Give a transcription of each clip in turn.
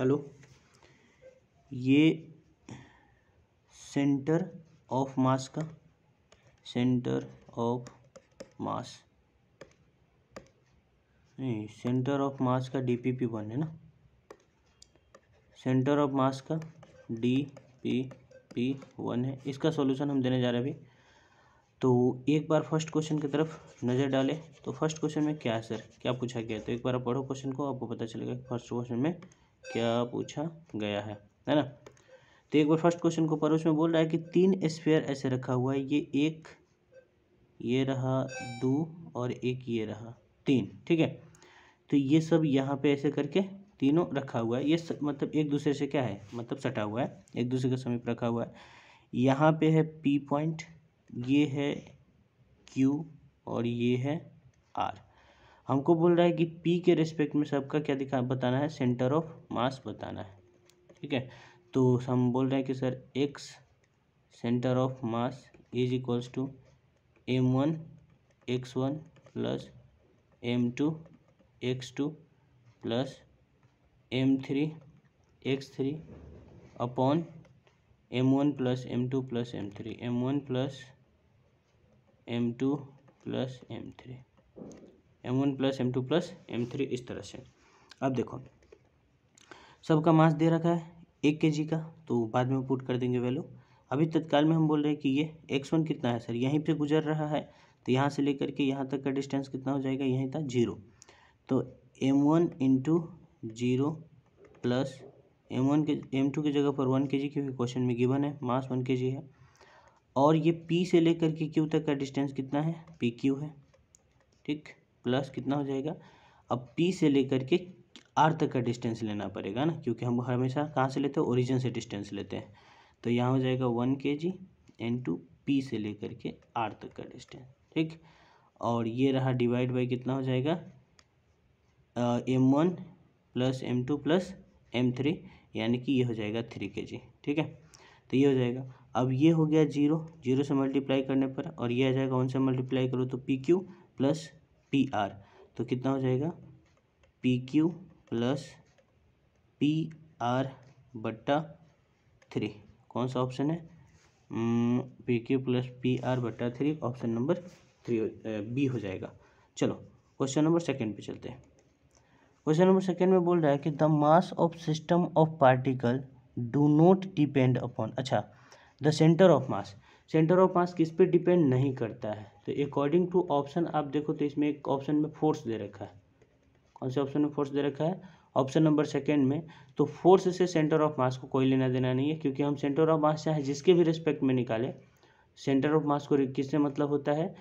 hello ये centre of मास का centre of मास नहीं सेंटर ऑफ मास का डी पी पी वन है ना सेंटर ऑफ मास का डी पी पी वन है इसका सॉल्यूशन हम देने जा रहे हैं अभी तो एक बार फर्स्ट क्वेश्चन की तरफ नज़र डालें तो फर्स्ट क्वेश्चन में क्या है सर क्या पूछा गया तो एक बार पढ़ो क्वेश्चन को आपको पता चलेगा फर्स्ट क्वेश्चन में क्या पूछा गया है है ना तो एक बार फर्स्ट क्वेश्चन को पर उसमें बोल रहा है कि तीन स्पेयर ऐसे रखा हुआ है ये एक ये रहा दो और एक ये रहा तीन ठीक है तो ये सब यहाँ पे ऐसे करके तीनों रखा हुआ है ये सब, मतलब एक दूसरे से क्या है मतलब सटा हुआ है एक दूसरे के समीप रखा हुआ है यहाँ पे है पी पॉइंट ये है क्यू और ये है आर हमको बोल रहा है कि पी के रिस्पेक्ट में सबका क्या दिखा बताना है सेंटर ऑफ मास बताना है ठीक है तो हम बोल रहे हैं कि sir x centre of mass is equals to m one x one plus m two x two plus m three x three upon m one plus m two plus m three m one plus m two plus m three m one plus m two plus m three इस तरह से अब देखो सबका मास दे रखा है एक के जी का तो बाद में पुट कर देंगे वैल्यू अभी तत्काल में हम बोल रहे हैं कि ये एक्स वन कितना है सर यहीं पे गुजर रहा है तो यहाँ से लेकर के यहाँ तक का डिस्टेंस कितना हो जाएगा यहीं तक जीरो तो m one into zero plus m one के एम टू की जगह पर वन के जी क्योंकि क्वेश्चन में गिवन है मास वन के जी है और ये पी से लेकर के क्यू तक का डिस्टेंस कितना है पी क्यू है ठीक प्लस कितना हो जाएगा अब पी से लेकर के आर तक का डिस्टेंस लेना पड़ेगा ना क्योंकि हम हमेशा कहाँ से लेते हैं ओरिजिन से डिस्टेंस लेते हैं तो यहाँ हो जाएगा वन के जी एन टू पी से लेकर के आर तक का डिस्टेंस ठीक और ये रहा डिवाइड बाई कितना हो जाएगा m one plus m two plus m three यानी कि ये हो जाएगा थ्री के जी ठीक है तो ये हो जाएगा अब ये हो गया जीरो जीरो से मल्टीप्लाई करने पर और ये आ जाएगा वन से मल्टीप्लाई करो तो p q plus p r तो कितना हो जाएगा p q plus p r बट्टा थ्री कौन सा ऑप्शन है p q plus p r बट्टा थ्री ऑप्शन नंबर थ्री बी हो जाएगा चलो क्वेश्चन नंबर सेकंड पे चलते हैं क्वेश्चन नंबर सेकंड में बोल रहा है कि the mass of system of particle do not depend upon अच्छा the centre of mass centre of mass किस पे डिपेंड नहीं करता है तो अकॉर्डिंग टू ऑप्शन आप देखो तो इसमें एक ऑप्शन में फोर्स दे रखा है कौन से ऑप्शन में फोर्स दे रखा है ऑप्शन नंबर सेकेंड में तो फोर्स से सेंटर ऑफ मास को कोई लेना देना नहीं है क्योंकि हम सेंटर ऑफ मास चाहे जिसके भी रिस्पेक्ट में निकालें सेंटर ऑफ मास को किससे मतलब होता है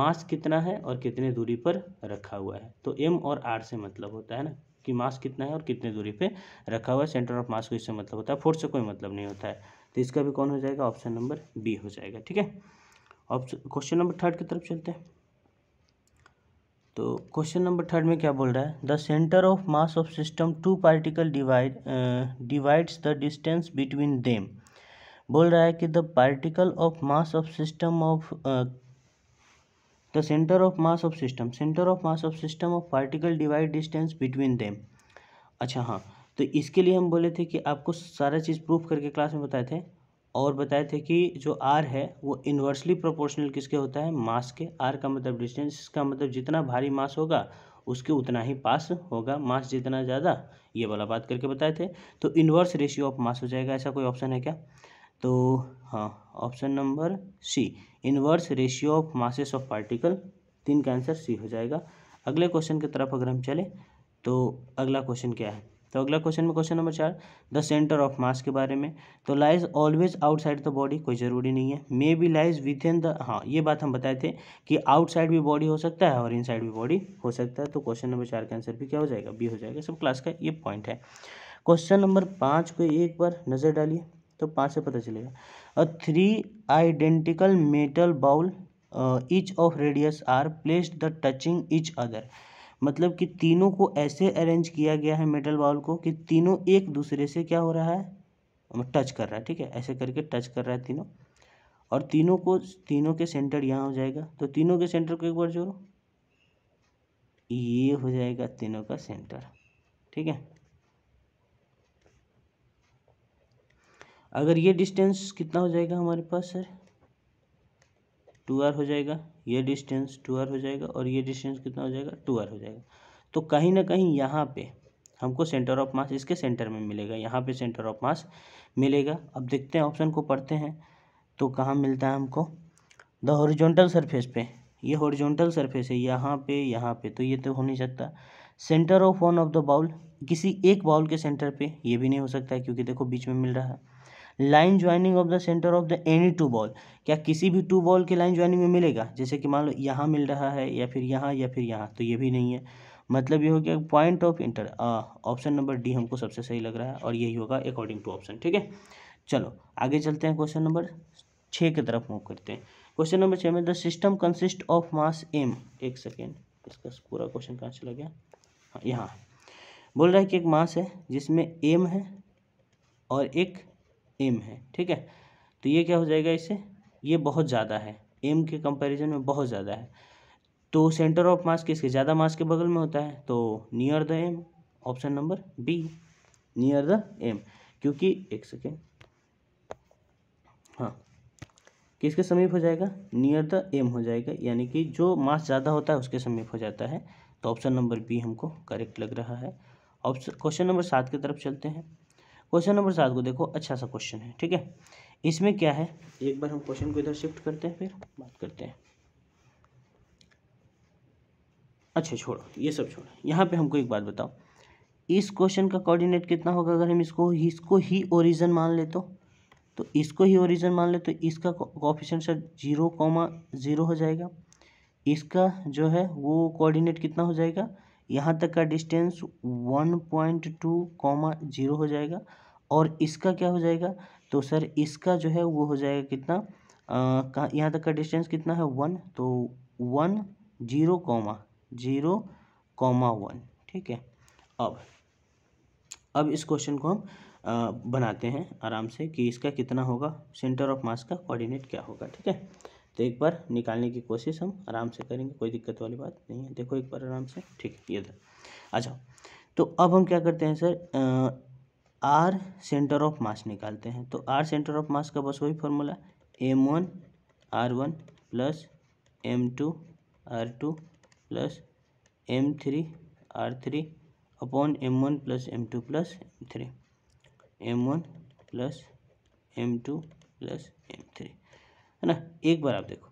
मास कितना है और कितने दूरी पर रखा हुआ है तो एम और आर से मतलब होता है ना कि मास कितना है और कितने दूरी पे रखा हुआ है सेंटर ऑफ मास को इससे मतलब होता है फोर्स से कोई मतलब नहीं होता है तो इसका भी कौन हो जाएगा ऑप्शन नंबर बी हो जाएगा ठीक है ऑप्शन क्वेश्चन नंबर थर्ड की तरफ चलते हैं तो क्वेश्चन नंबर थर्ड में क्या बोल रहा है the centre of mass of system two particle divide divides the distance between them बोल रहा है कि the particle of mass of system of the centre of mass of system centre of mass of system of particle divide distance between them अच्छा हाँ तो इसके लिए हम बोले थे कि आपको सारा चीज़ प्रूफ करके क्लास में बताए थे और बताए थे कि जो आर है वो इन्वर्सली प्रोपोर्शनल किसके होता है मास के आर का मतलब डिस्टेंस इसका मतलब जितना भारी मास होगा उसके उतना ही पास होगा मास जितना ज़्यादा ये वाला बात करके बताए थे तो इन्वर्स रेशियो ऑफ मास हो जाएगा ऐसा कोई ऑप्शन है क्या तो हाँ option number c inverse ratio of masses of particle तीन का आंसर सी हो जाएगा अगले क्वेश्चन की तरफ अगर हम चलें तो अगला क्वेश्चन क्या है तो अगला क्वेश्चन में क्वेश्चन नंबर चार द सेंटर ऑफ मास के बारे में तो lies always outside the body कोई ज़रूरी नहीं है maybe lies within the हाँ ये बात हम बताए थे कि आउटसाइड भी बॉडी हो सकता है और इनसाइड भी बॉडी हो सकता है तो क्वेश्चन नंबर चार का आंसर भी क्या हो जाएगा बी हो जाएगा सब क्लास का ये पॉइंट है क्वेश्चन नंबर पाँच को एक बार नज़र डालिए तो पाँच से पता चलेगा और three identical metal bowl each of radius r placed the touching each other मतलब कि तीनों को ऐसे अरेंज किया गया है मेटल बाउल को कि तीनों एक दूसरे से क्या हो रहा है टच कर रहा है ठीक है ऐसे करके टच कर रहा है तीनों और तीनों को तीनों के सेंटर यहाँ हो जाएगा तो तीनों के सेंटर को एक बार जोड़ो ये हो जाएगा तीनों का सेंटर ठीक है अगर ये डिस्टेंस कितना हो जाएगा हमारे पास सर टू आर हो जाएगा ये डिस्टेंस टू आर हो जाएगा और ये डिस्टेंस कितना हो जाएगा टू आर हो जाएगा तो कहीं ना कहीं यहाँ पे हमको सेंटर ऑफ मास इसके सेंटर में मिलेगा यहाँ पे सेंटर ऑफ मास मिलेगा अब देखते हैं ऑप्शन को पढ़ते हैं तो कहाँ मिलता है हमको द हॉरिजॉन्टल सरफेस पे ये हॉरिजॉन्टल सरफेस है यहाँ पे यहाँ पे तो ये तो हो नहीं सकता centre of one of the bowl किसी एक बाउल के सेंटर पे ये भी नहीं हो सकता है क्योंकि देखो बीच में मिल रहा है line joining of the centre of the any two ball क्या किसी भी टू बॉल के लाइन ज्वाइनिंग में मिलेगा जैसे कि मान लो यहाँ मिल रहा है या फिर यहाँ या फिर यहाँ तो ये भी नहीं है मतलब ये हो गया point of inter option number d हमको सबसे सही लग रहा है और यही होगा अकॉर्डिंग टू ऑप्शन ठीक है चलो आगे चलते हैं क्वेश्चन नंबर छः की तरफ मूव करते हैं क्वेश्चन नंबर छः में the system consist of mass m एक सेकेंड इसका पूरा क्वेश्चन कहाँ चला गया हाँ यहाँ बोल रहा है कि एक मास है जिसमें एम है और एक एम है ठीक है तो ये क्या हो जाएगा इसे ये बहुत ज़्यादा है एम के कंपैरिजन में बहुत ज़्यादा है तो सेंटर ऑफ मास किसके ज़्यादा मास के बगल में होता है तो near the m option number b near the m क्योंकि एक सेकेंड हाँ किसके समीप हो जाएगा नियर द एम हो जाएगा यानी कि जो मास ज़्यादा होता है उसके समीप हो जाता है तो ऑप्शन नंबर बी हमको करेक्ट लग रहा है ऑप्शन क्वेश्चन नंबर सात की तरफ चलते हैं क्वेश्चन नंबर सात को देखो अच्छा सा क्वेश्चन है ठीक है इसमें क्या है एक बार हम क्वेश्चन को इधर शिफ्ट करते हैं फिर बात करते हैं अच्छा छोड़ो ये सब छोड़ो यहाँ पे हमको एक बात बताओ इस क्वेश्चन का कोऑर्डिनेट कितना होगा अगर हम इसको इसको ही ओरिजन मान ले तो तो इसको ही ओरिजन मान ले तो इसका coefficient sir zero comma zero हो जाएगा इसका जो है वो कोऑर्डिनेट कितना हो जाएगा यहाँ तक का distance one point two comma zero हो जाएगा और इसका क्या हो जाएगा तो सर इसका जो है वो हो जाएगा कितना कहाँ यहाँ तक का डिस्टेंस कितना है वन तो one zero comma zero comma one ठीक है अब अब इस क्वेश्चन को हम बनाते हैं आराम से कि इसका कितना होगा सेंटर ऑफ मास का कोऑर्डिनेट क्या होगा ठीक है तो एक बार निकालने की कोशिश हम आराम से करेंगे कोई दिक्कत वाली बात नहीं है देखो एक बार आराम से ठीक ये था अच्छा तो अब हम क्या करते हैं sir r centre of mass निकालते हैं तो आर सेंटर ऑफ मास का बस वही formula m one r one plus m two r two plus m three r three upon m one plus m two plus m three m one plus m two plus m three है ना एक बार आप देखो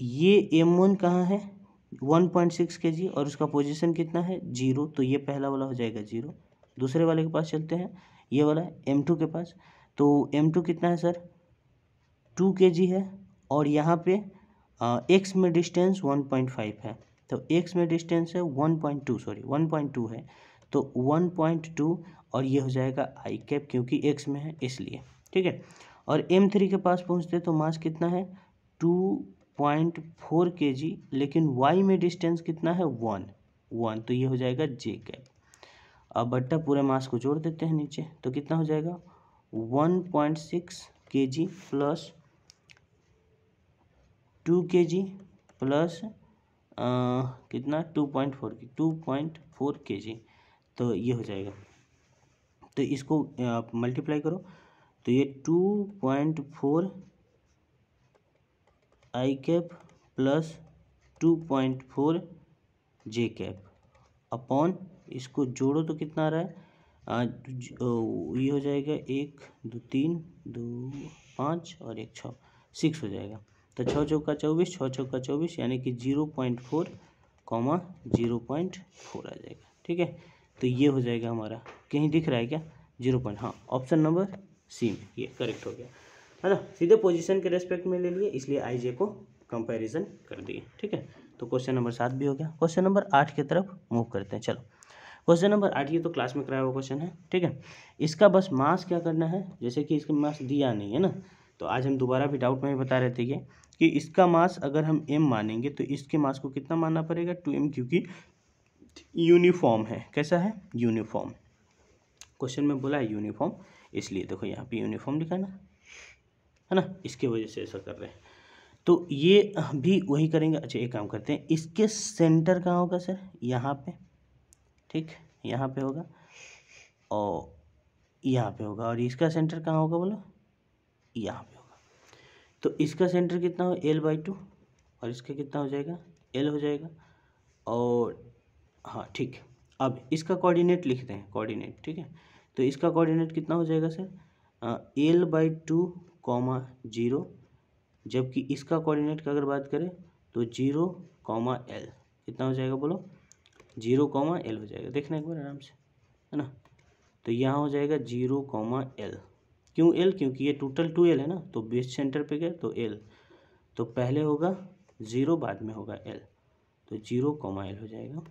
ये M one कहाँ है one point six के जी और उसका पोजीशन कितना है जीरो तो ये पहला वाला हो जाएगा जीरो दूसरे वाले के पास चलते हैं ये वाला एम टू के पास तो एम टू कितना है सर टू के जी है और यहाँ पे एक्स में डिस्टेंस वन पॉइंट फाइव है तो एक्स में डिस्टेंस है one point two sorry one point two है तो वन पॉइंट टू और ये हो जाएगा आई कैप क्योंकि एक्स में है इसलिए ठीक है और एम थ्री के पास पहुँचते तो मास कितना है टू पॉइंट फोर के जी लेकिन वाई में डिस्टेंस कितना है वन वन तो ये हो जाएगा जे कैप अब बट्टा पूरे मास को जोड़ देते हैं नीचे तो कितना हो जाएगा वन पॉइंट सिक्स के जी प्लस टू के जी प्लस कितना टू पॉइंट फोर के टू पॉइंट फोर के जी तो ये हो जाएगा तो इसको आप मल्टीप्लाई करो तो ये two point four i cap plus two point four j cap upon इसको जोड़ो तो कितना आ रहा है ये हो जाएगा एक दो तीन दो पाँच और एक छः सिक्स हो जाएगा तो छः चौका चौबीस छः चौका चौबीस यानी कि zero point four comma zero point four आ जाएगा ठीक है तो ये हो जाएगा हमारा कहीं दिख रहा है क्या जीरो पॉइंट हाँ ऑप्शन नंबर सी में ये करेक्ट हो गया है ना सीधे पोजीशन के रेस्पेक्ट में ले लिए इसलिए आई जे को कंपैरिजन कर दिए ठीक है तो क्वेश्चन नंबर सात भी हो गया क्वेश्चन नंबर आठ की तरफ मूव करते हैं चलो क्वेश्चन नंबर आठ ये तो क्लास में कराया हुआ क्वेश्चन है ठीक है इसका बस मास क्या करना है जैसे कि इसका मास दिया नहीं है ना तो आज हम दोबारा भी डाउट में ही बता रहे थे कि, कि इसका मास अगर हम एम मानेंगे तो इसके मास को कितना मानना पड़ेगा टू एम क्योंकि यूनिफॉर्म है कैसा है यूनिफॉर्म क्वेश्चन में बोला है यूनिफॉर्म इसलिए देखो यहाँ पे यूनिफॉर्म लिखा है ना है ना इसके वजह से ऐसा कर रहे हैं तो ये भी वही करेंगे अच्छा एक काम करते हैं इसके सेंटर कहाँ होगा सर यहाँ पे ठीक यहाँ पे होगा और यहाँ पे होगा और इसका सेंटर कहाँ होगा बोलो यहाँ पे होगा तो इसका सेंटर कितना हो एल बाई टू और इसका कितना हो जाएगा एल हो जाएगा और हाँ ठीक अब इसका कोऑर्डिनेट लिखते हैं कोऑर्डिनेट ठीक है तो इसका कोऑर्डिनेट कितना हो जाएगा sir l by two comma zero जबकि इसका कोऑर्डिनेट की अगर बात करें तो जीरो कॉमा एल कितना हो जाएगा बोलो जीरो कॉमा एल हो जाएगा देखना एक बार आराम से है ना तो यहाँ हो जाएगा जीरो कॉमा एल क्यों एल क्योंकि ये टोटल टू एल है ना तो बेस सेंटर पे गए तो एल तो पहले होगा ज़ीरो बाद में होगा एल तो जीरो कॉमा एल हो जाएगा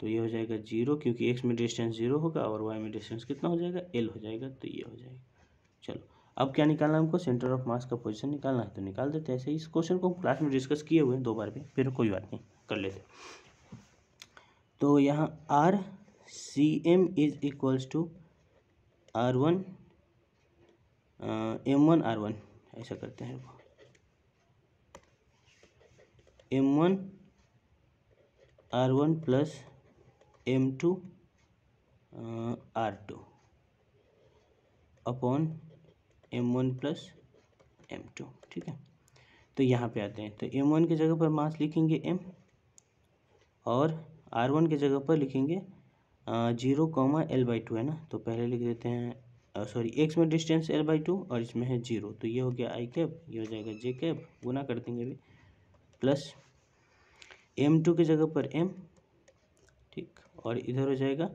तो ये हो जाएगा जीरो क्योंकि एक्स में डिस्टेंस जीरो होगा और वाई में डिस्टेंस कितना हो जाएगा एल हो जाएगा तो ये हो जाएगा चलो अब क्या निकालना है हमको सेंटर ऑफ मास का पोजीशन निकालना है तो निकाल देते हैं ऐसे इस क्वेश्चन को हम क्लास में डिस्कस किए हुए हैं दो बार भी फिर कोई बात नहीं कर लेते तो यहाँ r c m is equals to r one m one r one ऐसा करते हैं m one r one plus m two r two upon m one plus m two ठीक है तो यहाँ पे आते हैं तो एम वन की जगह पर मास लिखेंगे एम और आर वन की जगह पर लिखेंगे zero comma l by two है ना तो पहले लिख देते हैं सॉरी uh, एक्स में डिस्टेंस एल बाई टू और इसमें है जीरो तो ये हो गया आई कैप ये हो जाएगा जे कैप गुना कर देंगे अभी प्लस एम टू की जगह पर एम ठीक और इधर हो जाएगा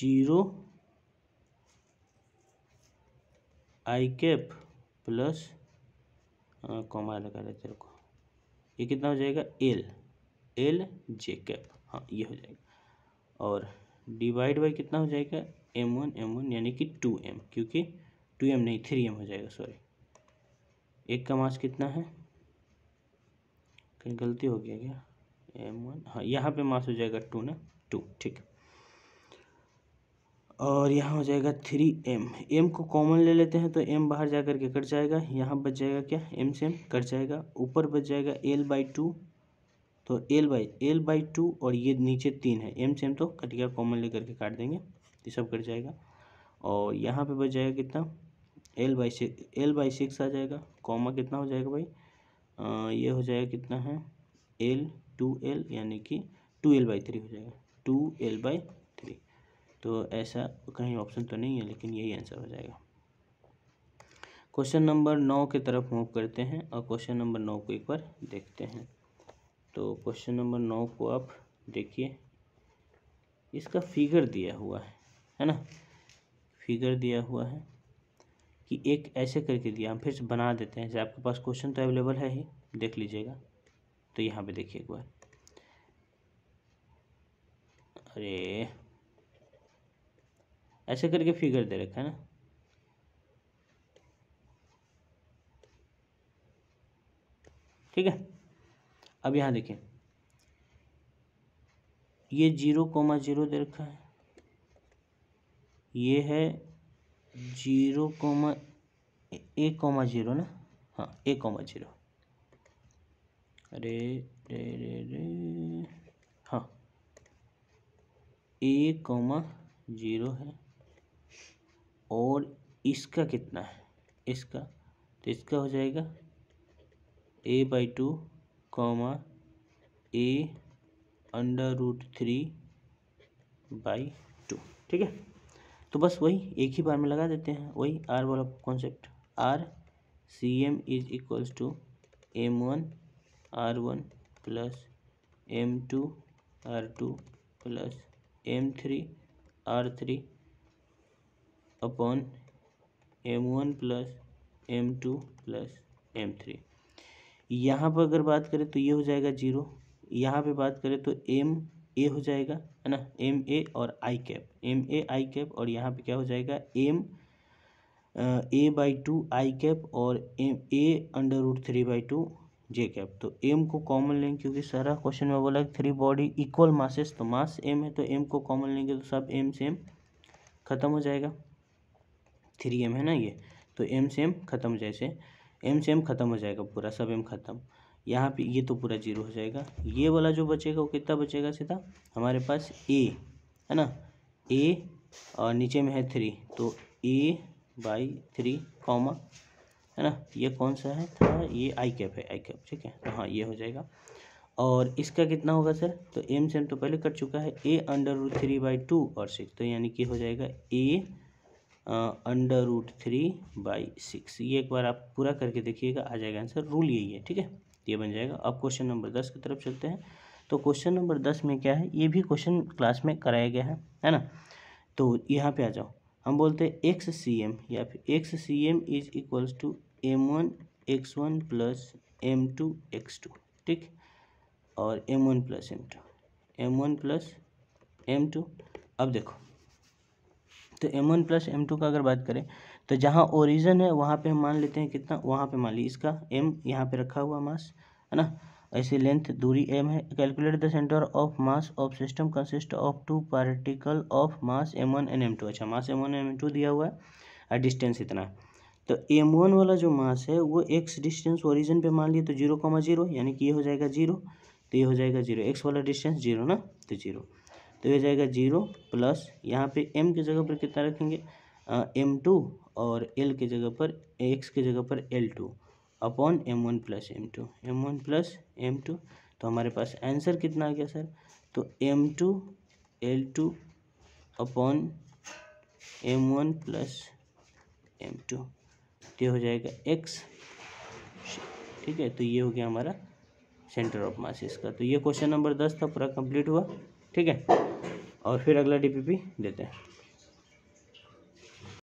zero i cap plus comma लगा देते रुको ये कितना हो जाएगा एल एल जे कैप हाँ ये हो जाएगा और डिवाइड बाई कितना हो जाएगा एम वन एम वन यानी कि टू एम क्योंकि टू एम नहीं थ्री एम हो जाएगा सॉरी एक का मास कितना है कहीं गलती हो गया क्या एम वन हाँ यहाँ पे मास हो जाएगा टू ना टू ठीक और यहाँ हो जाएगा थ्री एम एम को कॉमन ले लेते हैं तो एम बाहर जा कर के कट जाएगा यहाँ बच जाएगा क्या एम से एम कट जाएगा ऊपर बच जाएगा एल बाई टू तो l by l by two और ये नीचे तीन है एम से एम तो कट गया कॉमन ले करके काट देंगे ये सब कट जाएगा और यहाँ पे बच जाएगा कितना l by six l by six आ जाएगा कॉमा कितना हो जाएगा भाई आ, ये हो जाएगा कितना है एल टू एल यानी कि टू एल बाई थ्री हो जाएगा टू एल बाई थ्री तो ऐसा कहीं ऑप्शन तो नहीं है लेकिन यही आंसर हो जाएगा क्वेश्चन नंबर नौ की तरफ मूव करते हैं और क्वेश्चन नंबर नौ को एक बार देखते हैं तो क्वेश्चन नंबर नौ को आप देखिए इसका फिगर दिया हुआ है है ना फिगर दिया हुआ है कि एक ऐसे करके दिया हम फिर से बना देते हैं जैसे आपके पास क्वेश्चन तो अवेलेबल है ही देख लीजिएगा तो यहाँ पे देखिए एक बार अरे ऐसे करके फिगर दे रखा है ना ठीक है अब यहाँ देखिए ये जीरो कोमा जीरो दे रखा है ये है zero comma a comma zero ना हाँ ए कोमा जीरो रे रे रे रे हाँ ए कॉमा ज़ीरो है और इसका कितना है इसका तो इसका हो जाएगा a by two comma a under root three by two ठीक है तो बस वही एक ही बार में लगा देते हैं वही आर वाला concept r c m is equals to m one r one plus m two r two plus m three r three upon m one plus m two plus m three यहाँ पर अगर बात करें तो ये हो जाएगा जीरो यहाँ पे बात करें तो एम ए हो जाएगा है ना एम ए और i cap m a i cap और यहाँ पे क्या हो जाएगा m a by two i cap और m a under root three by two j cap तो एम को कॉमन लेंगे क्योंकि सारा क्वेश्चन में बोला थ्री बॉडी इक्वल मासेस तो मास एम है तो एम को कॉमन लेंगे तो सब एम सेम ख़त्म हो जाएगा थ्री एम है ना ये तो एम सेम ख़त्म हो जैसे एम से एम ख़त्म हो जाएगा पूरा सब एम ख़त्म यहाँ पे ये तो पूरा जीरो हो जाएगा ये वाला जो बचेगा वो कितना बचेगा सीधा हमारे पास ए है ना ए और नीचे में है थ्री तो ए बाई थ्री कॉमा है ना ये कौन सा है था ये आई कैप है आई कैप ठीक है तो हाँ ये हो जाएगा और इसका कितना होगा सर तो एम से तो पहले कट चुका है a under root three by two और सिक्स तो यानी कि हो जाएगा a under root three by six ये एक बार आप पूरा करके देखिएगा आ जाएगा आंसर रूल यही है ठीक है ये बन जाएगा अब क्वेश्चन नंबर दस की तरफ चलते हैं तो क्वेश्चन नंबर दस में क्या है ये भी क्वेश्चन क्लास में कराया गया है है ना तो यहाँ पे आ जाओ हम बोलते हैं एक्स सी एम या फिर x c m is equals to m one x one plus m two x two ठीक और m one plus m two m one plus m two अब देखो तो m one plus m two का अगर बात करें तो जहाँ ओरिजन है वहाँ पे हम मान लेते हैं कितना वहाँ पे मान ली इसका एम यहाँ पे रखा हुआ मास है ना ऐसे लेंथ दूरी एम है calculate the centre of mass of system consist of two particle of mass m one and m two अच्छा mass m one m two दिया हुआ है और डिस्टेंस इतना है तो एम वन वाला जो मास है वो एक्स डिस्टेंस ओरिजिन पे मान लिए तो जीरो कॉमा जीरो यानी कि ये हो जाएगा जीरो तो ये हो जाएगा जीरो एक्स वाला डिस्टेंस जीरो ना तो जीरो तो ये हो जाएगा जीरो प्लस यहाँ पे एम की जगह पर कितना रखेंगे एम टू और एल की जगह पर एक्स की जगह पर l two upon m one plus m two m one plus m two तो हमारे पास आंसर कितना आ गया सर तो m two l two upon m one plus m two ये हो जाएगा एक्स ठीक है तो ये हो गया हमारा सेंटर ऑफ मास का तो ये क्वेश्चन नंबर दस था पूरा कंप्लीट हुआ ठीक है और फिर अगला डीपीपी देते हैं